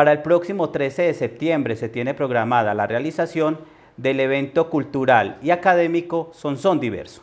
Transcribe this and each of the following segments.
Para el próximo 13 de septiembre se tiene programada la realización del evento cultural y académico Sonsón Diverso.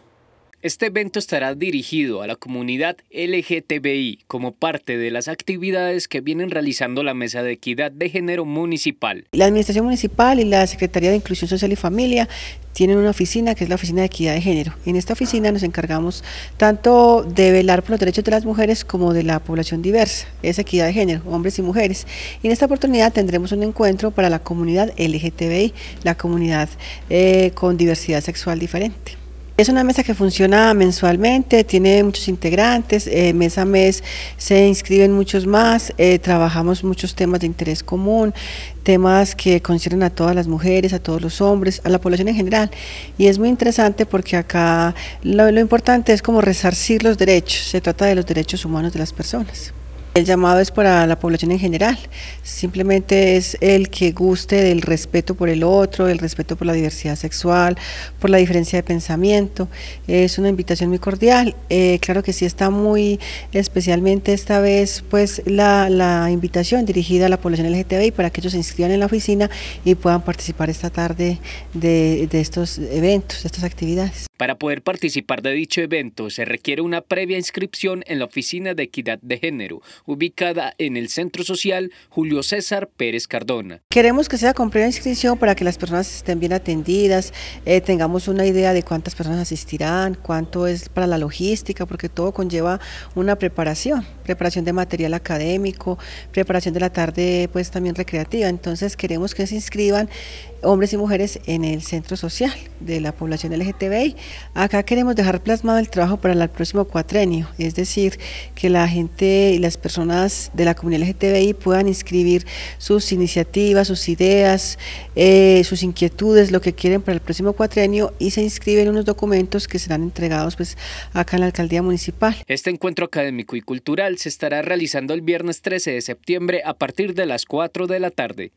Este evento estará dirigido a la comunidad LGTBI como parte de las actividades que vienen realizando la Mesa de Equidad de Género Municipal. La Administración Municipal y la Secretaría de Inclusión Social y Familia tienen una oficina que es la Oficina de Equidad de Género. En esta oficina nos encargamos tanto de velar por los derechos de las mujeres como de la población diversa. Es equidad de género, hombres y mujeres. Y en esta oportunidad tendremos un encuentro para la comunidad LGTBI, la comunidad eh, con diversidad sexual diferente. Es una mesa que funciona mensualmente, tiene muchos integrantes, eh, mes a mes se inscriben muchos más, eh, trabajamos muchos temas de interés común, temas que conciernen a todas las mujeres, a todos los hombres, a la población en general. Y es muy interesante porque acá lo importante es como resarcir los derechos, se trata de los derechos humanos de las personas. El llamado es para la población en general, simplemente es el que guste del respeto por el otro, el respeto por la diversidad sexual, por la diferencia de pensamiento, es una invitación muy cordial, eh, claro que sí está muy especialmente esta vez pues la, invitación dirigida a la población LGTBI para que ellos se inscriban en la oficina y puedan participar esta tarde de, de estos eventos, de estas actividades. Para poder participar de dicho evento se requiere una previa inscripción en la Oficina de Equidad de Género, ubicada en el Centro Social Julio César Pérez Cardona. Queremos que sea con previa inscripción para que las personas estén bien atendidas, eh, tengamos una idea de cuántas personas asistirán, cuánto es para la logística, porque todo conlleva una preparación, preparación de material académico, preparación de la tarde pues también recreativa. Entonces queremos que se inscriban hombres y mujeres en el Centro Social de la Población LGTBI Acá queremos dejar plasmado el trabajo para el próximo cuatrenio, es decir, que la gente y las personas de la comunidad LGTBI puedan inscribir sus iniciativas, sus ideas, eh, sus inquietudes, lo que quieren para el próximo cuatrenio y se inscriben unos documentos que serán entregados pues, acá en la alcaldía municipal. Este encuentro académico y cultural se estará realizando el viernes 13 de septiembre a partir de las 4 de la tarde.